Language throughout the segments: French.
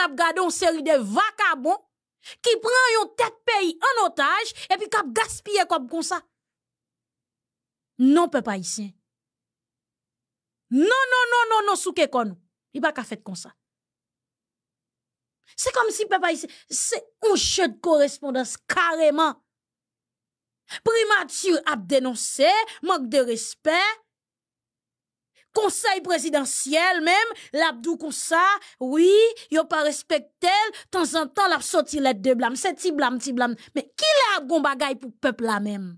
a gardé une série de vagabonds qui prend un tête pays en otage et puis qui a comme comme ça. Non, peuple haïtien. Non, non, non, non, non, souke nous. Il pas qu'à faire comme ça. C'est comme si peuple haïtien, c'est un jeu de correspondance carrément. Primature a dénoncé, manque de respect, konsey presidansyel mèm, labdou konsa, wii, yo pa respektel, tanzantan lab sotilet de blam, se ti blam, ti blam, me ki la abgon bagay pou pepl la mèm?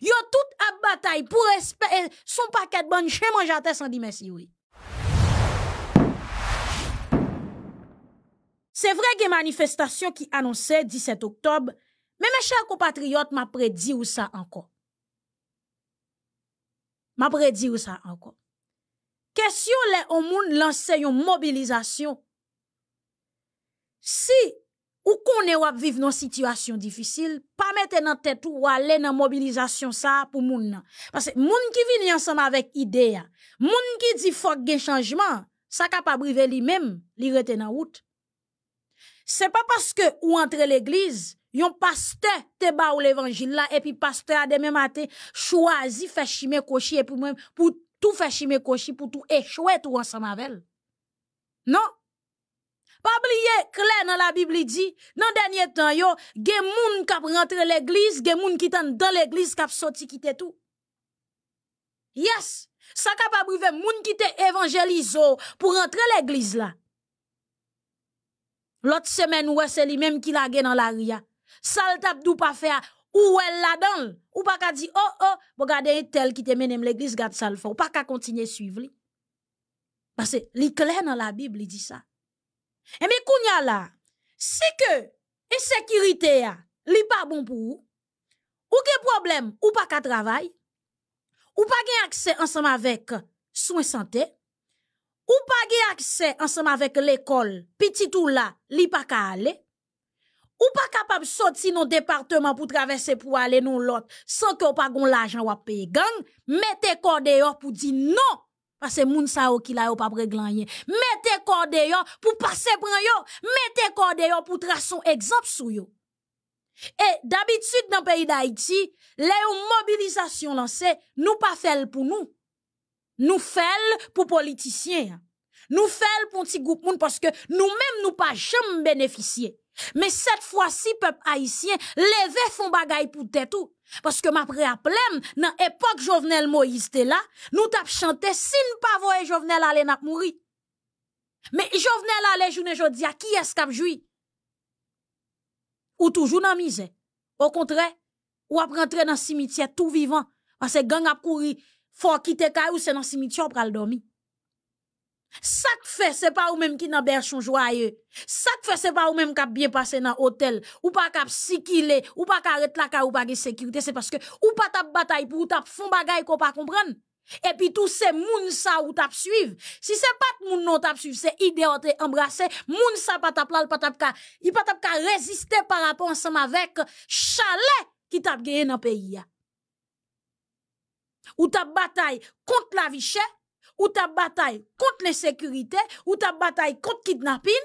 Yo tout ap batay pou respektel, son paket banj, chè manjate san di mesi wii. Se vre gen manifestasyon ki anonsè 17 oktob, me me chèl kompatriot ma predi ou sa ankon. Ma predi ou sa ankon. question les au monde lance une mobilisation si ou connaît ou vivre dans situation difficile pas mettre dans tête ou aller dans mobilisation ça pour moun nan. parce que moun qui vient ensemble avec idée moun qui dit faut un changement ça capable river lui-même li rete dans route c'est pas parce que ou entre l'église un pasteur te ba ou l'évangile là et puis pasteur a même matin choisi faire chimer cocher pour moi pour tou fè chi mè kò chi pou tou e chouè tou an san avèl. Non. Pa bliye kle nan la Bibli di, nan denye tan yo, gen moun kap rentre l'Eglise, gen moun kitan dan l'Eglise kap soti kite tou. Yes! Sa kap ap brive moun kite evanjelizo pou rentre l'Eglise la. Lot semen wè se li mèm ki la gen nan la ria. Sal tap doupa fe a... ou elle là-dedans. Ou pas qu'à dire, oh, oh, regardez tel qui te mène l'église, garde ça le fond », Ou pas qu'à continuer à suivre. Parce que l'éclair dans la Bible, il dit ça. Et eh, mais a là, c'est que insécurité n'est ah, pas bon pour vous, ou que problème, ou pas qu'à travail, ou pas a accès ensemble avec soins santé, ou pas a accès ensemble avec l'école, petit tout là, li pas qu'à aller, ou pas capable de sortir dans département pour traverser pour aller dans l'autre sans que vous pas l'argent ou à payer gang, mettez corps dehors pour dire non. Parce que les gens qui ont pas régler. Mettez corps dehors pour passer pour yo. Mettez corps dehors pour tracer un exemple sur yo. Et d'habitude, dans le pays d'Haïti, les mobilisations lancées, nous pas fait pour nous. Nous faisons pour les politiciens. Nous faisons pour les groupes parce que nous-mêmes, nous pas jamais bénéficier. Me set fwa si pep haisyen leve fon bagay pou tetou Paske mapre aplem nan epok jovenel Moïse te la Nou tap chante sin pa voye jovenel ale nak mouri Me jovenel ale jounen jodia ki eskap jwi Ou toujou nan mize Ou kontre ou ap rentre nan simitye tou vivan Ase gang ap kouri fwa kite ka ou se nan simitye ap pral domi Ça que c'est pas ou même qui n'a berchon joyeux. Ça que c'est pas ou même qui a bien passé dans l'hôtel. Ou pas qu'a psychile, ou pas qu'a arrête la ka ou pas qu'a sécurité. C'est parce que ou pas de bataille pour ou choses fond bagaille qu'on pas Et puis tout c'est moun sa ou t'as suivre. Si c'est pas moun non t'as suivi, c'est idéal t'es embrassé. Moun sa pas t'as plal, pas ka, résister par rapport ensemble avec chalet qui t'a gagné dans le pays. Ou t'as bataille contre la vie chère ou ta bataille contre l'insécurité, ou ta bataille contre kidnapping,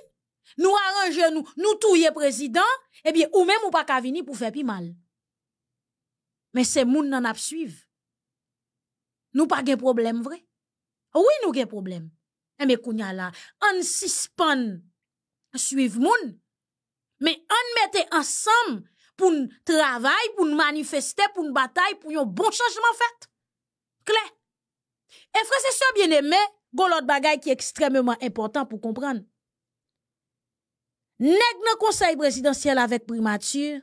nous arrangeons nous, nous le président, eh bien, ou même ou pas qu'à venir pour faire plus mal. Mais ces moun n'en ap suivre. Nous pas de problème vrai. Oui, nous avons problème. Eh bien, kounya là, on suspend suivre moun, mais on mette ensemble pour travailler, pour manifester, pour une bataille, pour un bon changement fait. Claire. Et frère, c'est ça, bien-aimé, un l'autre bagaille qui est extrêmement important pour comprendre. Nèg nan conseil présidentiel avec primature,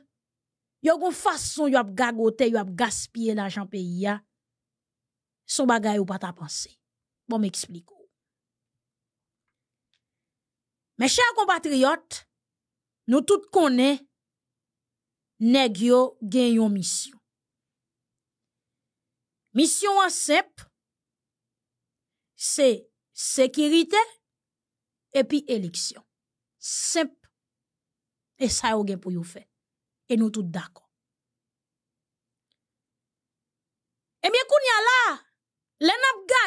yo gon façon yo ap gagoter, yo gaspiller l'argent pays Son bagaille ou pas ta pensée. Bon m'explique. Mes chers compatriotes, nous tout connaît nèg yo mission. Mission en simple c'est sécurité et puis élection. Simple. Et ça, a avez pour vous faire. Et nous tous d'accord. Et eh bien, quand y a là,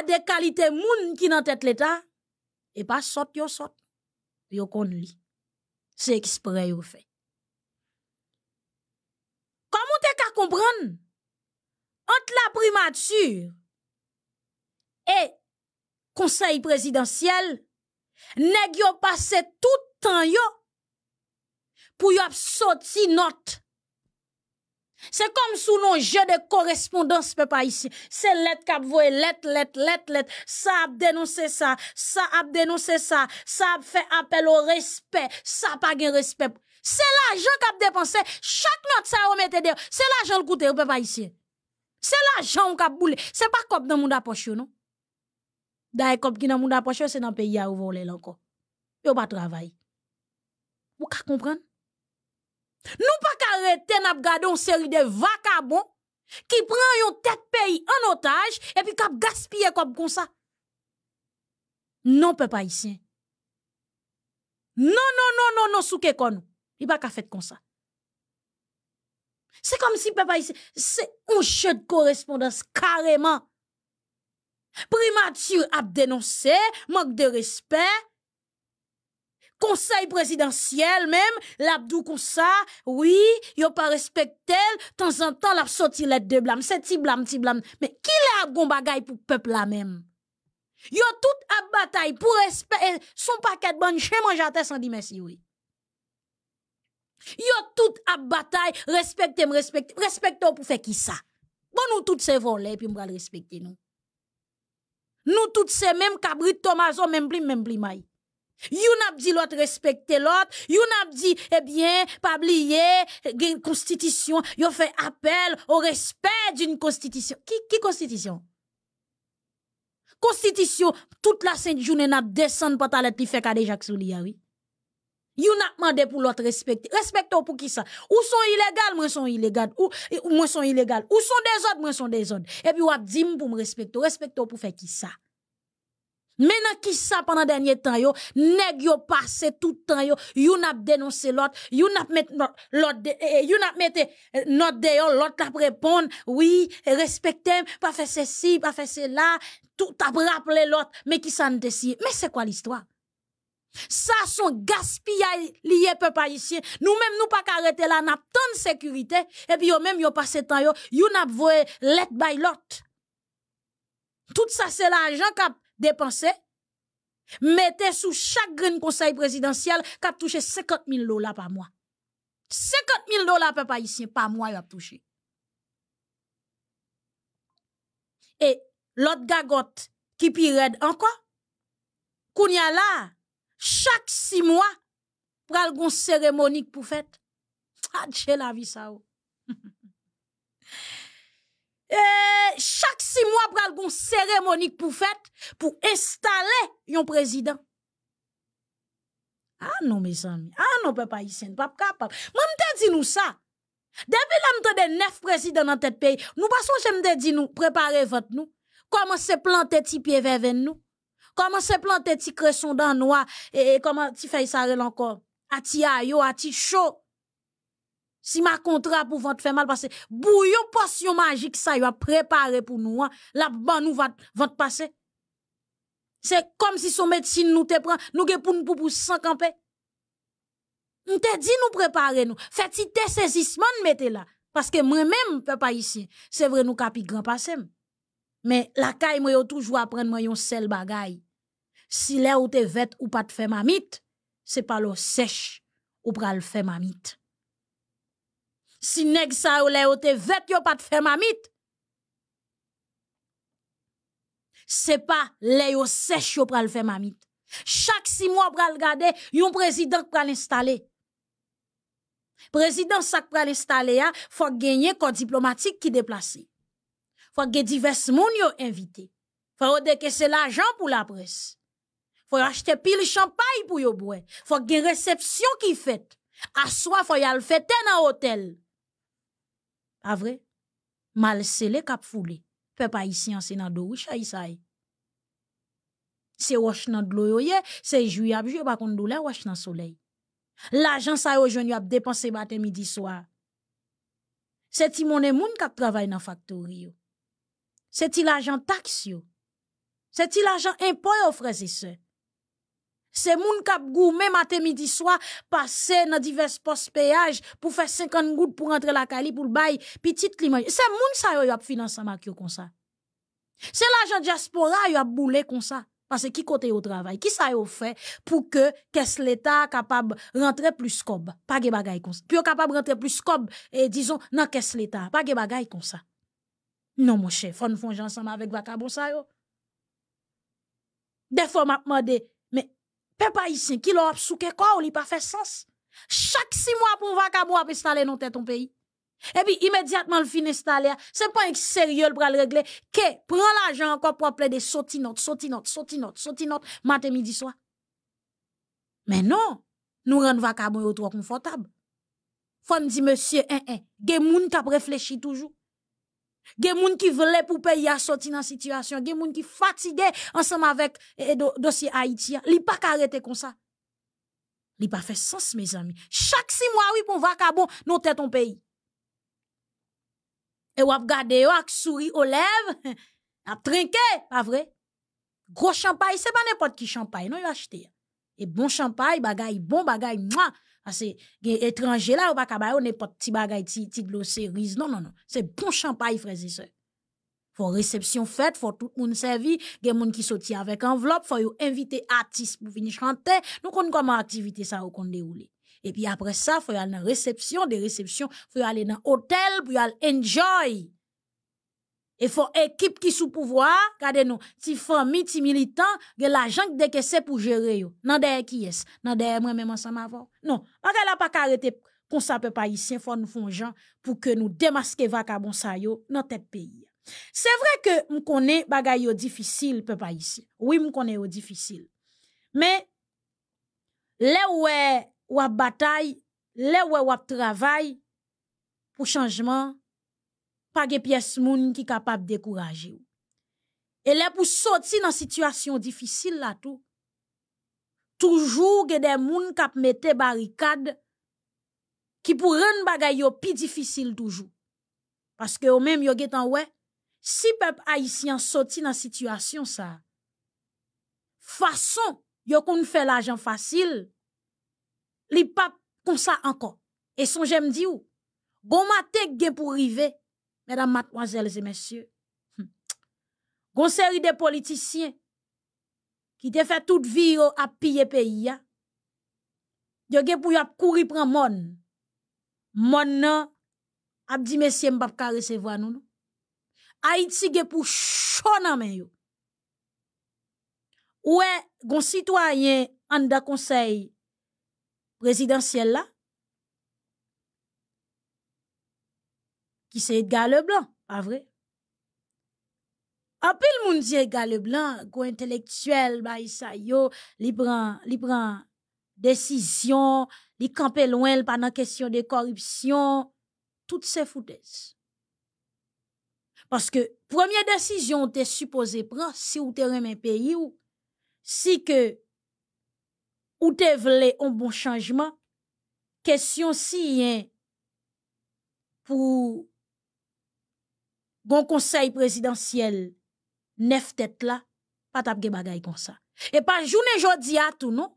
les de qualité moun qui n'ont tête l'État, et pas sot yo sot, yo kon li. C'est exprès yo fait. Comment te ka comprendre? Entre la primature et conseil présidentiel, nèg yo passé tout temps yo pour yo sorti note. C'est comme sous nos jeux de correspondance peuple ici. C'est lettre qui voye lettre lettre lettre lettre ça a dénoncé ça, ça a dénoncé ça, ça a fait appel au respect, ça pas gain respect. C'est l'argent a dépensé. Chaque note ça a remetté C'est l'argent le coûter peuple ici. C'est l'argent qu'a boulé. C'est pas comme dans mon poche non. Da e kop ki nan moun aposho se nan peyi a ouvo le lanko. Yo pa travay. Mou ka kompren? Nou pa kare ten ap gade yon seri de vakabon ki pren yon tet peyi an otaj e pi kap gaspye kop kon sa. Non pe pa isyen. Non, non, non, non, non souke kon. Yon pa ka fet kon sa. Se kom si pe pa isyen. Se yon chet korespondans kareman. Primatur ap denonser, Mok de respet, Konsey presidansyel, Mèm, L'ap d'ou konsa, Oui, Yo pa respetel, Tan zan tan l'ap soti let de blam, Se ti blam, ti blam, Mè, Ki lè ap gombagay pou pepl la mèm? Yo tout ap batay, Pou respet, Son paket banj, Che man jate san di mèsi, Oui, Yo tout ap batay, Respetem, Respetem, Respeton pou fe ki sa? Bon nou tout se volè, Pi mbra l'respeten nou, Nous tous, ces mêmes cabrit Thomaso, oh, même blim, même blimay. You n'a dit l'autre respecter l'autre, you n'a dit, eh bien, pas oublier, eh, une constitution, yon fait appel au respect d'une constitution. Qui, qui constitution? Constitution, toute la sainte journée n'a descendu pour ta lettre, fait déjà que You n'a demandé pour l'autre respecter. Respecter pour qui ça? Où sont illégales, moi sont illégal. Où moi sont illégales. Où sont des autres, moi sont des autres. Et puis, ou avez dit pour me respecter. Respecter pour faire qui ça? Maintenant qui ça pendant dernier temps yo, nèg yo passé tout temps yo, you n'a dénoncé l'autre, you n'a met l'autre eh, eh, you n'a mette eh, notre l'autre. l'autre t'a répondre, oui, respectez, pas faire ceci, pas faire cela, tout a rappelé l'autre, mais qui ça ne Mais c'est quoi l'histoire ça, son gaspillage lié peuple haïtien. Nous-mêmes, nous pas arrêter là, n'a tant de sécurité. Et puis, yo même, yo passé temps, yo, yo n'a voué let by lot. Tout ça, c'est l'argent qu'a dépensé. Mettez sous chaque grain conseil présidentiel qu'a touché 50 000 dollars par mois. 50 000 dollars peuple haïtien par mois, a touché. Et l'autre gagote qui pire encore, Kounia là, chaque six mois, il cérémonique pour pou fête, Tadje la vie ça. ou. Oh. Euh, chaque six mois mwa cérémonique pour pour fête pour installer président. Ah non, mes amis. Ah non, papa ici, pas capable. Moi, te dit nous ça. Depuis l'âme de neuf présidents dans tête pays, nous passons, je me dit nous, préparez vote nous. se planter petit pieds vers nous. Comment se planter ti cresson dans noir et comment as-tu fais ça rel encore? ayo, yo ti chaud. Si ma contrat pour vente fait mal parce que bouillon potion magique ça yo a préparé pour nous hein. la ban nous va vente passer. C'est comme si son médecine nous te prend nous gen pour nous pour sans camper. On te dit nous préparer nous. Fait ti te saisissement mettez là parce que moi-même pas ici. c'est vrai nous capi grand passé. Mais la caille moi toujours apprendre moi un seul bagaille si les ou te vêt ou pas te fait mamite, c'est pas l'eau sèche ou pral fait mamite. Si nèg sa ou ou te vêt ou pas te fait mamite, c'est pas l'eau sèche ou pral fait mamite. Chaque six mois y a un président l'installer. Le Président sak pral l'installer il hein, faut gagner qu'on diplomatique qui déplacé. Faut gagner divers moun yo invité. Faut que c'est l'argent pour la presse. Faut acheter pile champagne pour yo boire. Faut une réception qui fait. À soi, faut y aller fêter dans hôtel. Pas vrai? Mal scellé cap foulé. pas en c'est dans y est. C'est wash de l'eau yo c'est jouy ap par pas contre douleur wash nan soleil. L'argent ça yo jeune a dépensé matin midi soir. C'est ti mon moun qui travaille dans la yo. C'est ti l'argent taxe C'est il l'argent impôt aux frères et sœurs. C'est moun qui gou, même matin midi soir, passer dans divers postes péage pour faire 50 gouttes pour rentrer la Cali pour le bail petite li C'est moun sa yo yop financé ma kyo comme ça C'est l'agent diaspora y a boule comme ça Parce que qui côté au travail, qui ça yo fait pour que qu'est-ce l'État capable rentrer plus cob, pas des bagay comme ça. Puis capable rentrer plus cob et eh, disons non qu'est-ce l'État, pas des bagay comme ça. Non mon cher, faut nous faire ensemble avec vacabon ça yo. Des fois m'a demandé Peuple haïtien qui l'a souké quoi, ou li pas fait sens. Chaque six mois pour vacabo a installer notre tête ton pays. Et puis immédiatement le fin installé, c'est pas un sérieux pour le régler. Que Prends l'argent encore pour appeler des sautinotes, sautinotes, sautinotes, sautinotes matin midi soir. Mais non, nous un vacabo trop confortable. Faut me dire monsieur, hein, hein, des moun k'ap réfléchi toujours. Qui moun ki vle pou peyi a sorti nan situation, qui moun ki fatigué ensemble avec le dossier Haïti. Li pas ka rete comme ça. a pas fait sens mes amis. Chaque six mois oui pour vacabon nou tête ton pays. Et avez gade yo ak souri aux lèvres, ap trinquer, pas vrai? Gros champagne, ce n'est pas n'importe qui champagne, non, y acheté. Et bon champagne, bagay bon, bagay moi. Parce que étranger là, ou pas on n'est pas petit bagay, petit Non, non, non. C'est bon champagne, frères et sœurs. Faut réception faite, faut tout le monde servi, gen moun qui sorti avec enveloppe, faut inviter artistes pour venir chanter. Nous connaissons comment activité ça au qu'on déroulé. Et puis après ça, faut aller dans réception, des réceptions, faut aller dans hôtel, pour aller enjoy. Et faut équipe qui sous pouvoir, gardez nous, si famille, si militant, que l'argent qui que pour gérer yo. Nan derrière qui est, nan derrière moi même ensemble avant. Non, on la pas arrêter qu'on ça peut ici, faut nous font gens pour que nous démasquer vacabon ça yo dans tête pays. C'est vrai que nous connais bagay yo difficile peut Oui, je connais yo difficile. Mais là où ou bataille, là où ou travail pour changement, pas de pièce moun qui capable de décourager. Et là, pour sortir dans situation difficile, là, tout, toujours, il des moun qui mettent barricade, qui pour rendre bagaille plus difficile, toujours. Parce que, au même, yo en ouais, si peuple haïtien sorti dans situation, ça, façon, yo qu'on fait l'argent facile, li papes' comme ça encore. Et son j'aime dit ou, gomate pour arriver Mesdames, mademoiselles et messieurs, une hmm, série de politiciens qui te fait toute vie à piller pays pays, ya. Yo gen pou yo ap pran mon. Mon nan ap di mesye mbap ka recevoir nous. Haïti, est gen pou chon men yo. Ouè, gon citoyen conseil présidentiel, c'est le Blanc, pas vrai? Après le monde dit le blanc, go intellectuel, bah, il prend, li décision, li loin, pendant la question de corruption, toutes ces foutaises. Parce que, première décision, on es supposé prendre, si ou t'es un pays ou, si que, ou un bon changement, question si, hein, pour Bon conseil présidentiel, neuf têtes là, pas tap bagay comme ça. Et pas journée jodi à tout, non?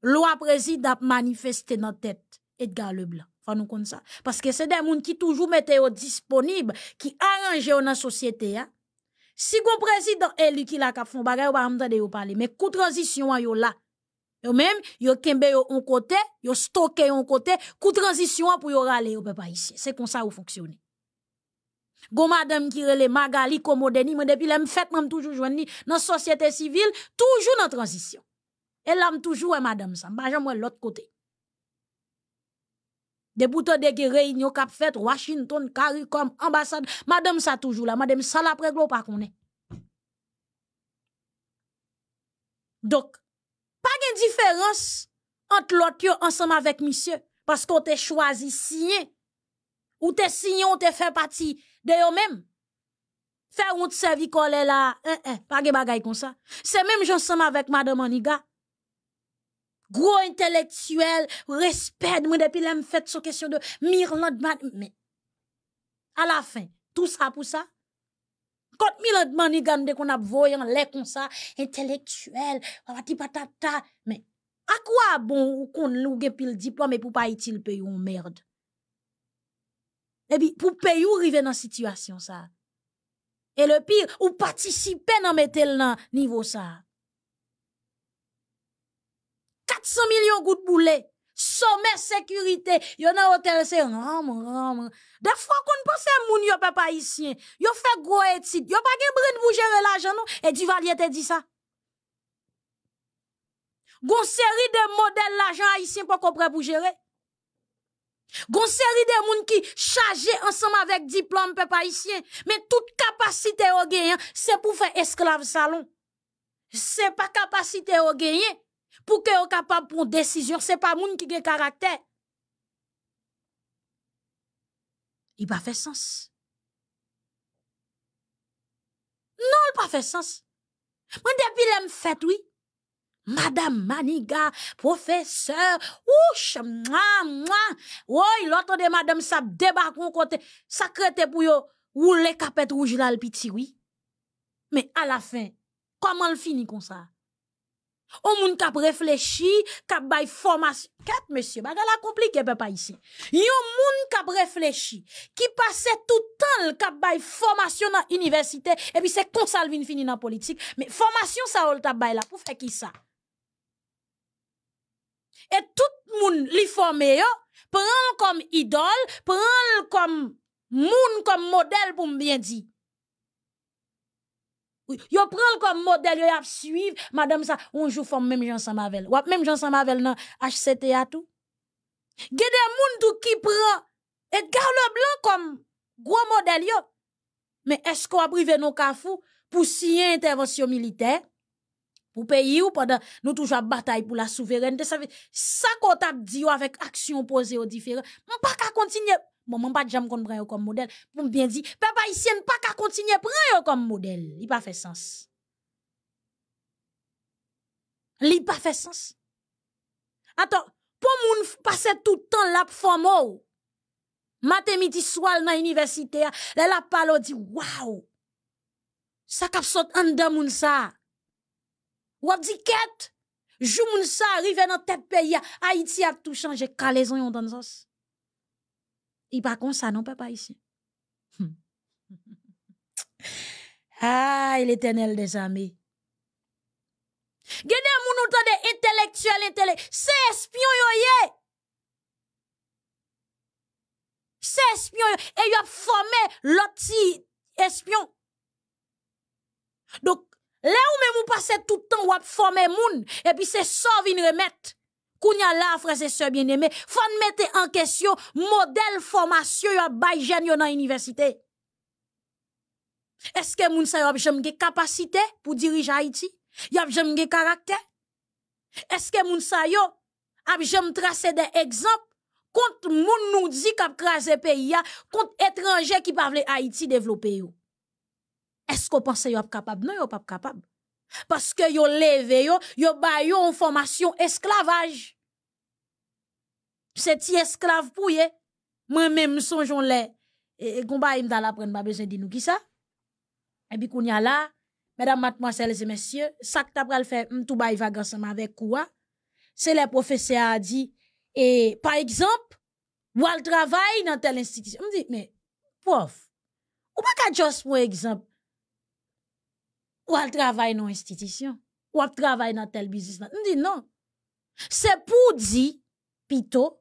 Loi président manifesté dans tête Edgar Leblanc. Fa nous comme ça. Parce que c'est des gens qui toujours mettent disponible, qui arrangent dans la société, hein. Si le président élu qui la fait, font bagay, ou pas m'tande parler. Mais coup transition yo là. Yo même, yo kembe yo un côté, yo stocké un côté, coup transition pour yo au peuple ici. C'est comme ça ou fonctionne. Gon madame qui Magali Komodeni, mais depuis me fait même m'm toujours joindre dans société civile, toujours dans transition. Elle l'am m'm toujours madame ça, pas m'm jamais l'autre côté. De bouton de réunion cap fait Washington, CARICOM, ambassade, madame ça toujours là, madame ça la pas qu'on est. Donc, pas de différence entre l'autre ensemble avec monsieur parce qu'on t'a choisi signé ou t'es signé, on t'a fait partie de yo mèm, fè ou tsevi kole la, e, eh, e, eh, page bagay kon sa, se mèm jonsama vek madè maniga, gro intelektuel, respèd mè depi lèm fèt so kèsyon de, mir lèd man, mè, a la fè, tout sa pou sa, kot mir lèd manigan de kon ap voyan, lè kon sa, intelektuel, wapati patata, mè, akwa bon ou kon luge pil dipo, mè pou pa itil pe yon mèrd, Et puis, pour payer ou arriver dans la situation, ça. Et le pire, ou participer dans mettre niveau, ça. 400 millions de boulet. Sommet sécurité. Yon a hôtel, c'est ram, ram. De fois qu'on pense à moun, pas papa ici. Vous fait gros étude. a pas gen brin pour gérer l'argent, non? Et Duvalier te dit ça. une série de modèles l'argent haïtien pour qu'on pour gérer. Gon série de moun qui chargent ensemble avec diplôme mais toute capacité au c'est pour faire esclave salon. C'est pas capacité au gain, pour que vous capable prendre décision, c'est pas moun qui a caractère. Il pas fait sens. Non, il pas fait sens. Moi depuis l'aime fait oui. Madame Maniga, professeur, ouch, ma oui, l'autre de madame ça débarque côté, sacré pour yo, ou les capettes rouge là, le petit, oui. Mais à la fin, comment le finit comme ça? On moun kap réfléchi, kap bay formation. quatre monsieur, baga la compliqué, papa ici. Yon moun kap réfléchi, qui passait tout temps le kap bay formation dans l'université, et puis c'est comme ça le fini dans politique. Mais formation ça ou le bay là, pour faire qui ça? Et tout le li formé yo, prend comme idole, prend comme moun comme modèle pour bien dire. Yo prend comme modèle, yo a suivre, madame ça, on joue forme même Jean Samavel. Ou même Jean Samavel nan HCT à tout. Gede moun tout qui prend Edgar blanc comme gros modèle yo. Mais est-ce qu'on a privé nos kafou pour signer intervention militaire? ou pays ou pendant nous toujours bataille pour la souveraineté ça ça qu'on t'a dit avec action posée aux différent on pas qu'à continuer bon on pas jamais qu'on comme modèle pour bien dire ici haïtien pas qu'à continuer Prendre comme modèle il pas fait sens il pas fait sens attends pour moun passer tout le temps la formo matin midi soir dans l'université là la parle dit waouh ça cap saute en dedans moun ça Wap di ket, jou moun sa arrive nan tet peyi, Haiti a tout changé. kalezon yon dan zos. I pa kon sa non pe pa isi. ah, l'Éternel des de Gede moun ou tande de intelektuel intele, se espion yo ye. Se espion yo, e yo formé l'autre loti espion. Le ou men moun pase toutan wap fome moun, epi se sovin remet, kounya la fraze se bien eme, fon mette an kesyo model fomasyo yon bayjen yon an universite. Eske moun sayo ap jemge kapasite pou dirij Haiti, yon ap jemge karakte? Eske moun sayo ap jem trase de ekzamp kont moun nou di kap kraze peyi ya kont etranje ki pavle Haiti devlope yo? Est-ce qu'on pense yo capable? Non, yo pas capable. Parce que yo levé yo, yo ba en formation esclavage. C'est ti esclave pour eux Moi même sonjon le. Et eh, combat eh, e, m'dal apprendre pas besoin de nous qui ça. Et puis qu'on y a là, mesdames, mademoiselles et messieurs, ça que t'as faire m'tou ba va ensemble avec quoi? C'est le professeur a dit et eh, par exemple, ou al travail dans telle institution. Me dis, « mais prof, ou pas qu'à juste pour exemple ou elle travaille dans institution, ou elle travaille dans tel business. On dit non. C'est pour dire, pito,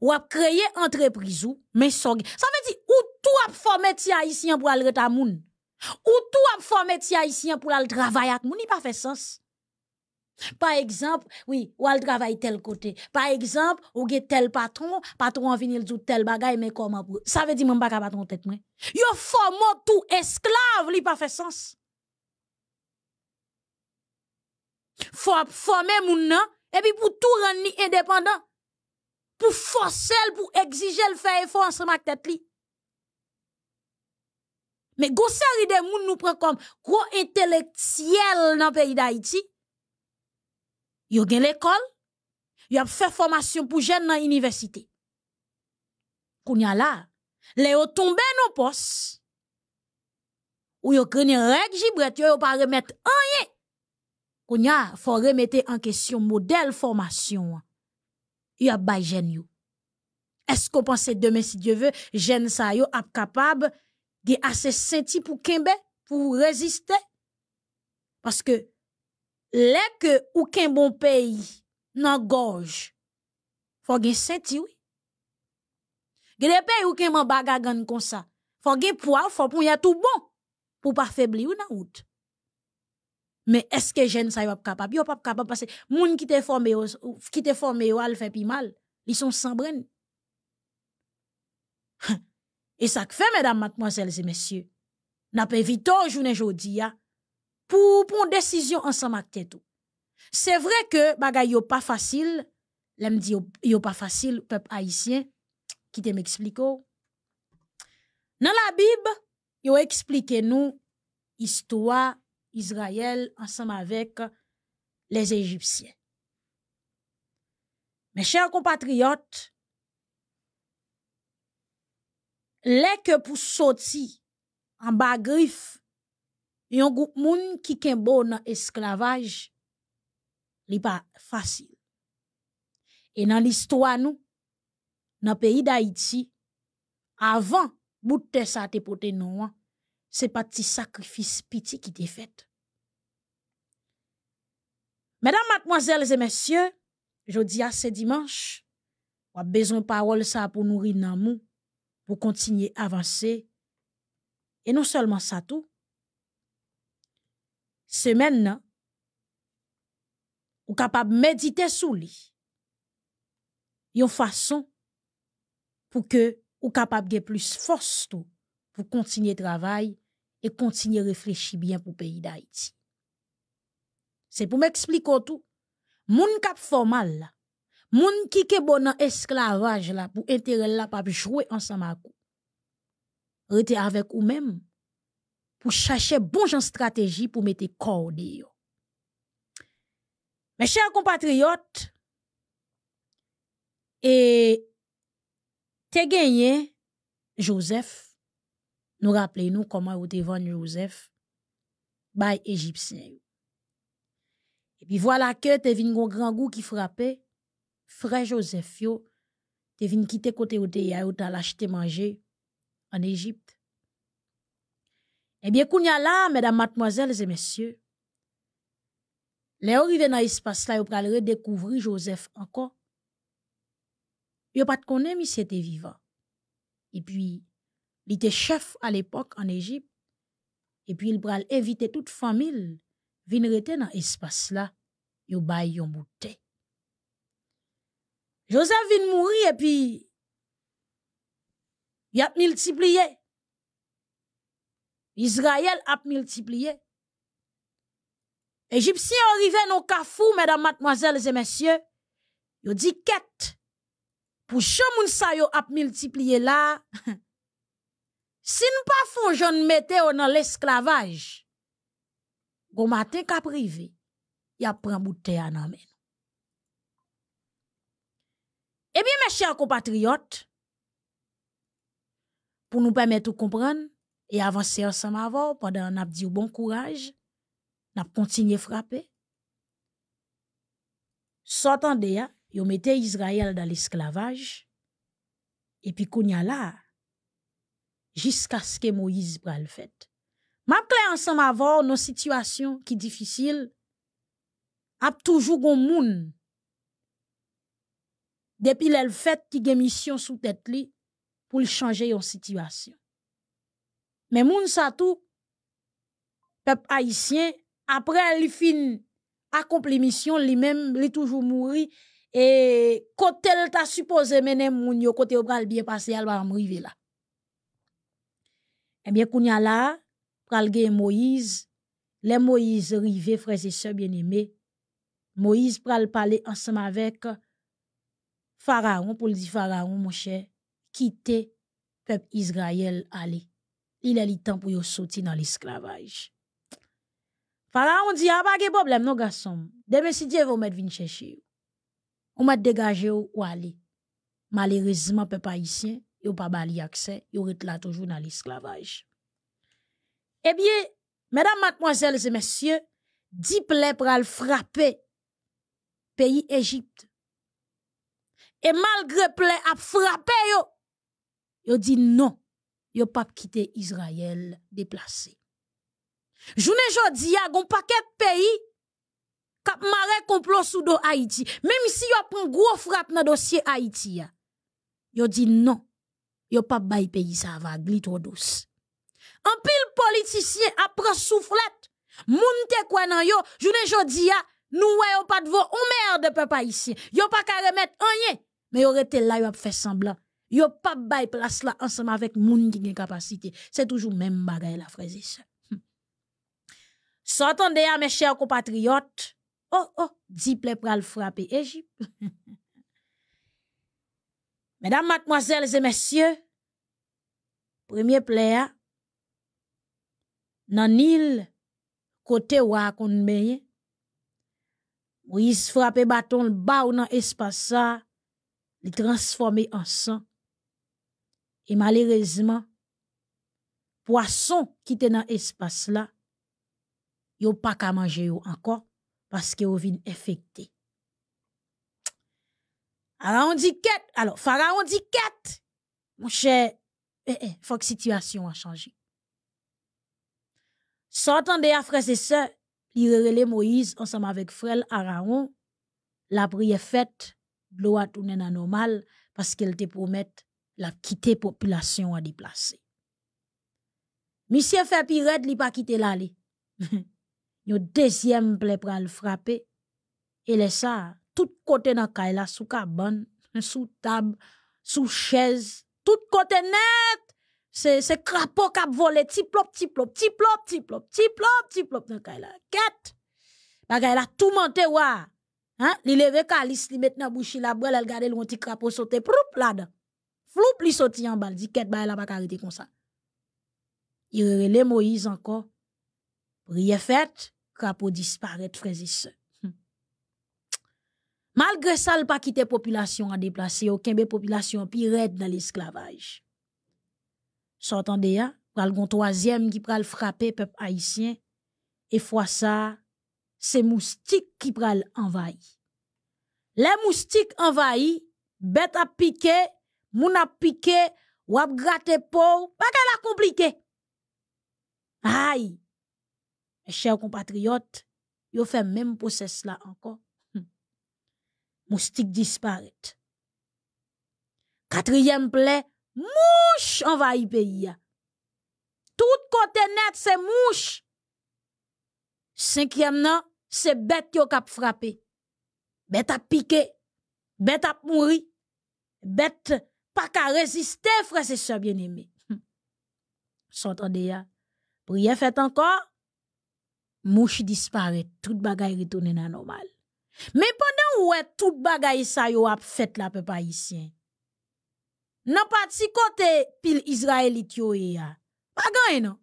ou elle une entreprise ou, mais Ça veut dire, ou tout a fait métier haïtien pour aller à moun. Ou tout a fait métier haïtien pour aller travailler avec moun, il pas fait sens. Par exemple, oui, ou elle travaille tel côté. Par exemple, ou ge tel patron, patron en vinil tel bagay, mais comment? Ça veut dire, mon baga patron tête moi. Yo formo tout esclave, li pas fait sens. faut former moun nan, et pou pour tout rendre indépendant. Pou fosel, pou le fè effort se ak tèt li. me gosari de moun nou prend comme gros dans nan pays d'Haïti. Yo gen l'école yo ap fè formation pou jeunes nan université Kounya la, le yo tombe nan pos, ou yo krenye reg jibret, yo pas pa remet rien a, faut remettre en question modèle formation. Il y a bay jeune Est-ce qu'on pense demain si Dieu veut, jeune ça yo ap capable de assez senti pour kembe, pour résister? Parce que, les que ou bon pays, nan gorge, faut gen senti oui. Gen de pays ou kembe bagagan comme ça. Faut gen poids, faut pou y a tout bon, pour pas faiblir ou nan route. Mais est-ce que je ça pas capable? pas capable parce que moun qui formé qui t'est formé ou fait pi mal. Ils sont sans brin. Et ça que fait mesdames, mademoiselles et messieurs, n'a pas évité journée pour prendre décision ensemble C'est vrai que bagay yo pas facile, l'aime dit yo, pas facile peuple haïtien qui te m'explique. Dans la Bible, yo explique nous histoire Israël ensemble avec les Égyptiens. Mes chers compatriotes, les que pour sortir en bas griffe, un groupe moun qui ken bon esclavage, n'est pas facile. Et dans l'histoire nous, dans le pays d'Haïti, avant bout de ça c'est pas petit sacrifice petit qui est fait. Mesdames, mademoiselles et messieurs, je dis à ce dimanche, on a besoin de paroles pour nourrir l'amour, pour continuer à avancer. Et non seulement ça, tout. Semaine, on est capable de méditer sous lui. Il y a une façon pour que ou capable de plus force pour continuer travail et continuer à réfléchir bien pour le pays d'Haïti. C'est pour m'expliquer tout. Moun cap formal moun ki ke bon en esclavage là pour intérêt là jouer ensemble à Rete avec ou même pour chercher bon stratégie pour mettre corps Mes chers compatriotes, et tes gagné Joseph nous rappelons-nous comment ou avez Joseph par Égyptien. Et puis voilà que te eu un grand goût qui frappait. Frère Joseph, tu es venu quitter côté où tu as acheté manger en Égypte. Eh bien, qu'on y a là, mesdames, mademoiselles et messieurs, les arrivé dans l'espace là, vous allez redécouvrir Joseph encore. Vous pas de mais mais était vivant. Et puis, il était chef à l'époque en Égypte. Et puis il pral éviter toute famille vin rester dans espace là, yo bay yon bouté. Joseph vin mourir et puis y a multiplié. Israël a multiplié. Égyptiens arrivaient dans Kafou, mesdames, mademoiselles et messieurs, yo dit quête pour chaque moun sa a multiplié là. Si nous pas font jeune dans l'esclavage, bon matin privé, y a pris bout de terre Eh bien, mes chers compatriotes, pour nous permettre de comprendre et avancer ensemble avant, pendant un a dit bon courage, nous continuer continué à frapper. Sortant de là, Israël dans l'esclavage. Et puis, qu'on y a là, jusqu'à ce que Moïse le fait. M'a clair ensemble avoir nos situations qui difficile a toujours gon moun. Depuis le fait qui gen mission sous tête li pour changer en situation. Mais moun sa tout peuple haïtien après li fin accompli mission li même li toujours mouri et ils l'ta supposé mener moun yo côté pral bien passé al va m'rivé là. Eh bien, kounya là, pral Moïse, les Moïse rivé, frère et bien aimé Moïse pral parler ensemble avec Pharaon, pour le dire Pharaon, mon cher, quitte peuple Israël, allez. Il est le temps pour yon sortir dans l'esclavage. Pharaon dit, a ah, pas de problème, non, garçons, Demain, si Dieu vous va venir chercher, ou va dégager ou aller. Malheureusement, peuple haïtien, yo pas bali accès, yo rete là toujours dans l'esclavage. Eh bien, mesdames, mademoiselles et messieurs, Diple pral frapper pays Égypte. Et malgré ple a frappé yo, yo dit non, yo pas quitter Israël déplacé. Jounen jodi a gon paquet pays kap mare complot sous Haïti, même si yo un gros frappe dans dossier Haïti Yo dit non, a pas bay pays ça va trop douce. En pile politicien après soufflette, moun te quoi nan yo, jounen jodi a, nous voyons pas de vo ou merde papa ici. Yo pas qu'à remettre rien, mais aurait rete là yo a fait semblant. a pas bay place là ensemble avec moun qui gen capacité. C'est toujours même bagaille la phrase ici. Hum. Sortons S'entendez mes chers compatriotes. Oh oh, Diple pral frapper Égypte. Mesdames, mademoiselles et messieurs, premier player, nan il kote où meye, Moïse frappe le bas dans l'espace espasa, li transforme en sang. Et malheureusement, poisson qui te dans l'espace, la, yo pas ka manger encore parce que yo vin alors, dit quête. Alors, Pharaon dit quête. Mon cher, eh, eh faut que situation a changé. Sortant à frères et sœurs, l'irélé Moïse ensemble avec frère Aaron, la prière faite, l'eau a tourné normal parce qu'elle te promet la quitter population à déplacer. Monsieur fait pirate, li pas quitter l'aller. Yon deuxième pour le frapper et les ça tout côté dans kaila sous cabane sous table sous chaise tout côté net c'est c'est crapaud qui a volé tiplop tiplop tiplop tiplop tiplop tiplop dans kaila quête bagaille là tout monté wa hein il levé calice il met dans la bouche, elle regardé le petit crapaud sauter proup là-dedans floup il sorti en balle dit quête bagaille là pas arrêté comme ça il relait Moïse encore prière faite crapaud disparaît frères et sœurs Malgré ça, le pas quitter population à déplacé, aucun des population pirate dans l'esclavage. Sortant so, il y troisième qui pral frapper peuple haïtien. Et fois ça, c'est moustique qui pral envahi. Les moustiques envahis, bête à piquer, moun à piquer, ou à gratter peau, pas qu'elle a compliqué. Aïe! Mes chers compatriotes, yo fait même process là encore moustique disparaît. Quatrième plaie, mouche envahit pays. Tout côté net, c'est mouche. Cinquième, non, c'est bête qui a frappé. Bête a piqué. Bête a mouru. Bête pas qu'à résister, frère et soeur bien-aimé. Hum. S'entendez, ya. Prière fait encore. Mouche disparaît. Tout bagaille retourne normal. Mais pendant où est tout bagay sa yo ap fait la peuple ici. E non pas pati kote pile israélite yo Pas Pagan yon.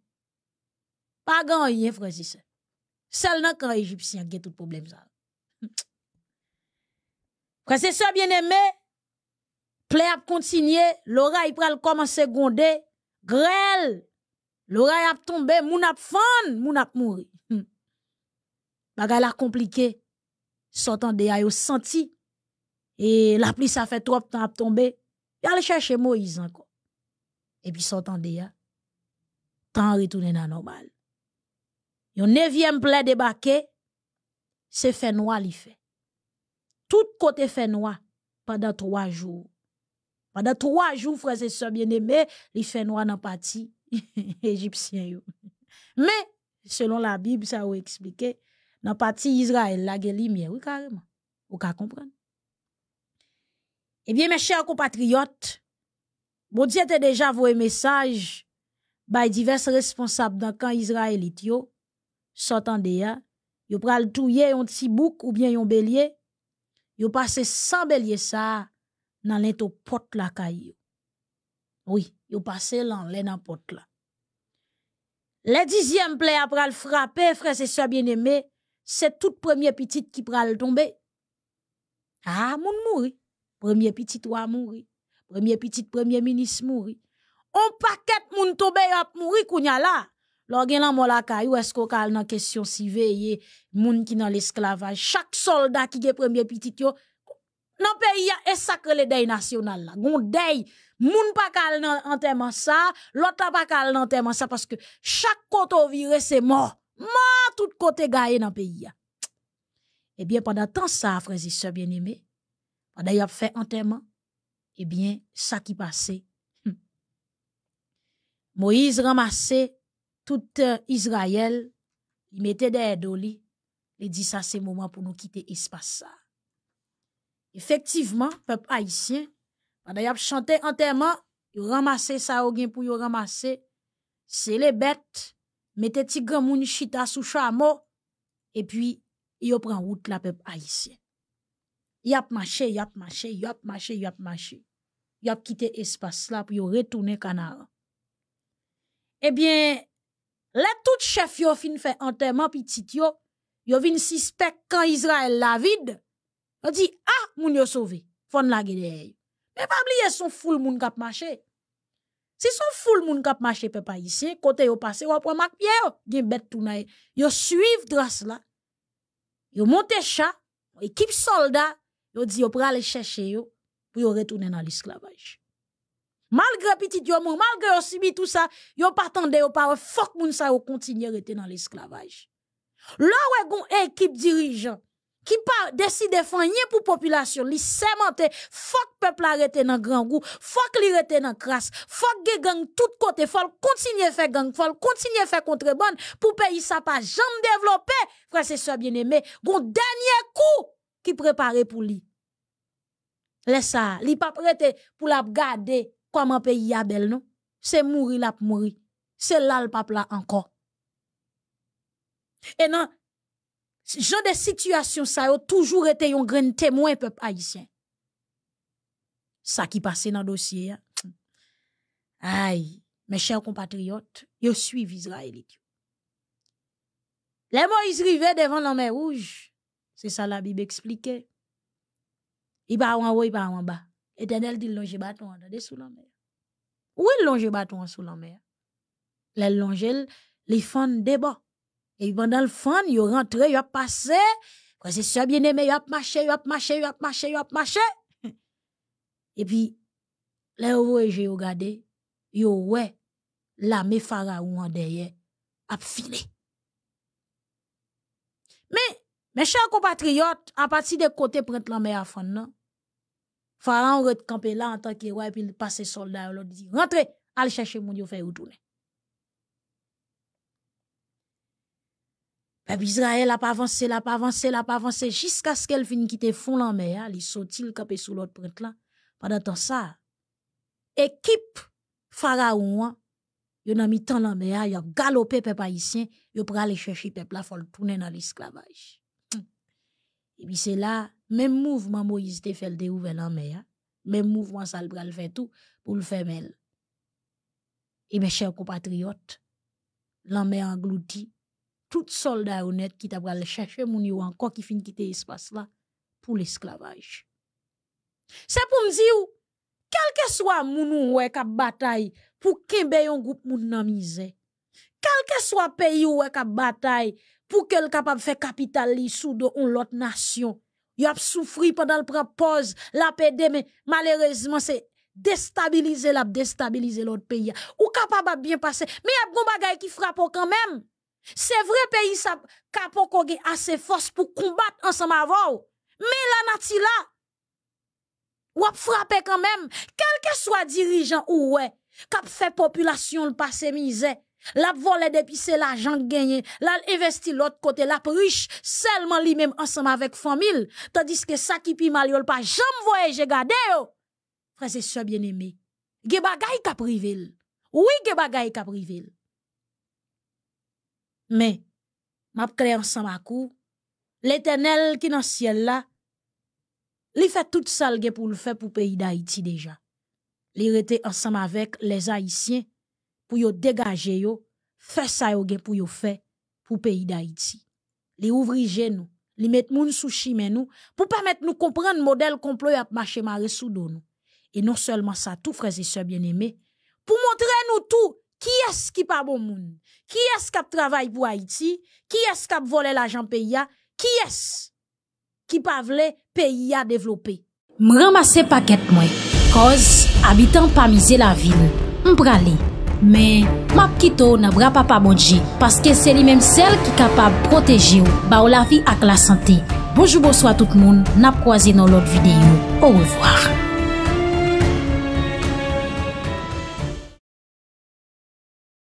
Pagan yon franzise. Sel nan kan gen tout problème ça. Prese bien aimé, ple ap continué, l'oreille pral commencer gronder, grel, L'oreille a ap tombe, moun ap fan, moun ap mouri. Hmm. Bagay la komplike sortant de yo senti et la pluie ça fait trop de temps à tomber ils aller chercher Moïse encore et puis sortant de ya temps retourner dans normal yon neuvième plaie débarqué c'est fait noir li fait tout côté fait noir pendant trois jours pendant trois jours frères et sœurs bien-aimés les fait noir dans parti égyptien mais selon la Bible ça vous expliqué dans parti Israël la gè lumière oui carrément Vous comprenez Eh bien mes chers compatriotes vous Dieu déjà déjà un message par divers responsables dans camp israélite yo vous ya yo pral touyer un petit bouc ou bien un bélier Vous passé sans bélier ça dans l'into porte la caillou oui yo passé dans l'en porte la le dixième play après le frapper, frère et sœurs bien-aimés, c'est toute Première Petite qui pral le ah, moun mouri. Premier Petite toi mouri. Premier Petite, premier Ministre mouri. On paket moun tombe yap mouri kounya la. Lò gen kayou, est-ce qu'on kal nan question si veye moun ki nan l'esclavage Chaque soldat qui ge premier petite yo, nan pays ya esakre le dey national. la. Gon dey, moun pa kal nan teman sa, l'autre la pa kal nan Parce que chaque chak koto viré, se mort ma tout côté gaye dans le pays Eh bien, pendant tant ça, frère et bien aimé, pendant a fait enterrement, eh bien, ça qui passait hmm. Moïse ramassait toute euh, Israël, il mettait des doli, il dit ça c'est moment pour nous quitter l'espace. Effectivement, peuple haïtien, pendant a chanté enterrement, il ramasse ça ou gen pour y ramasse, c'est les bêtes, mette ti gran moun chita sou chamo, puis yo prend route la peuple haïtien. Yap mache, yap mache, yap mache, yap mache. Yap quitté espace la pou yo Canara. Eh bien, le tout chef yo fin fè enterrement pitit yo, yo vin suspect quand Israël la vide, yo dit, ah, moun yo sauvé fon la gede. mais pas bliye son foule, moun kap marché. Si son foule moun kap mache pe pa ici, kote yo passe ou wap mak pye gen bet tou yo. suivre suiv dras la, yo monte chat, équipe soldat, yo di yo prale chèche yo, pou yo retourne dans l'esclavage. Malgré petit yo malgré malgré yo subi tout ça, yo patande yo pa fok moun sa yo continue rete dans l'esclavage. Là où est équipe dirigeant qui pas décide faire pour population li sémenté faut que peuple arrête dans grand goût faut li rete dans crasse faut que gang tout côté faut continuer faire gang faut continuer faire contrebande pour pays ça pas jamais développé. frère c'est ça bien-aimé gon dernier coup qui préparé pour lui laisse ça li pas prêté pour la garder un pays a belle non c'est mourir la mourir c'est là le peuple encore et non genre de situation ça a toujours été un grand témoin peuple haïtien. Ça qui passait dans le dossier. Hein. Aïe, mes chers compatriotes, yo suivent Israélite. Les Moïse rivaient devant la mer rouge. C'est ça la Bible expliquait. Il va en haut, il va en bas. Éternel dit longe bâton, attendez sous la mer. Où est longe bâton sous la mer? Les longe, les font débat. Et pendant le fond, yo rentre, yo a passé. c'est bien aimé, yo a marché, yo a marché, yo a marché, yo a marché. Et puis, là, vous voyez, j'ai regardé, yo ouais, l'armée pharaon en derrière, a fini. Mais, mes chers compatriotes, à partir des côtés, prendre la mer à fond, non? Pharaon va là en tant que roi, puis il passe soldat, l'autre dit, rentrez, allez chercher mon Dieu, faire retourner. Peuple Israël a pas avancé, l'a pas avancé, l'a pas avancé, jusqu'à ce qu'elle vienne quitter fond la mer, elle saute, il sous l'autre prêtre. là. Pendant temps ça, équipe pharaon, hein, yo a mis tant la mer, a galopé peuple haïtien, yon aller chercher peuple là, faut le tourner dans l'esclavage. Hum. Et puis c'est là, même mouvement Moïse a fait le en mer, hein. même mouvement ça le fait tout pour le faire mal. Et eh mes chers compatriotes, la mer tout soldat honnête qui t'a le chercher moun yo encore qui fin quitter espace là pour l'esclavage. C'est pour me dire quel que soit moun ou k'ap bataille pour kembe yon groupe moun nan misère. Quel que soit pays ou k'ap bataille pour qu'elle capable faire capitaliser li sous de autre nation. il a souffri pendant le pause, la paix mais malheureusement c'est déstabiliser la déstabiliser l'autre pays ou capable bien passer mais y a bon bagay qui frappe quand même c'est vrai, pays, ça, qui a assez forces pour combattre ensemble avant. Mais la nati là, ou frappé quand même, quel que soit dirigeant ou ouais, Cap fait population le passé misé, la volé depuis la l'argent gagné, la investi l'autre côté, la riche seulement lui-même ensemble avec famille, tandis que ça qui pi mal yol pas jamais voyage gade yo. Frère, c'est bien aimé. Ge bagay Oui, ge bagay mais, je kre l'Éternel qui qui dans le ciel là li fait tout pour le pour le pays d'Haïti déjà. Il était ensemble avec les Haïtiens pour yo dégager, yo, faire ça pour pour yo pour pour pays d'Haïti. ouvriers ouvri nous il met moun sous nous pour permettre nous comprendre le modèle modèle Et à marcher marre sous nous. Et non seulement ça, tout frères et sœurs bien-aimés, pour montrer nous tout Ki es ki pa bon moun? Ki es kap travay pou Haiti? Ki es kap vole la jan peya? Ki es ki pa vle peya devlope? M ramase paket mwen. Koz, abitan pa mize la vil. M prale. Men, map kito nan bra pa pa moun je. Paske se li menm sel ki kapab proteji ou. Ba ou la vi ak la sante. Bojou bojou a tout moun. Nap kwa zi nan lot videyo. Ou revoar.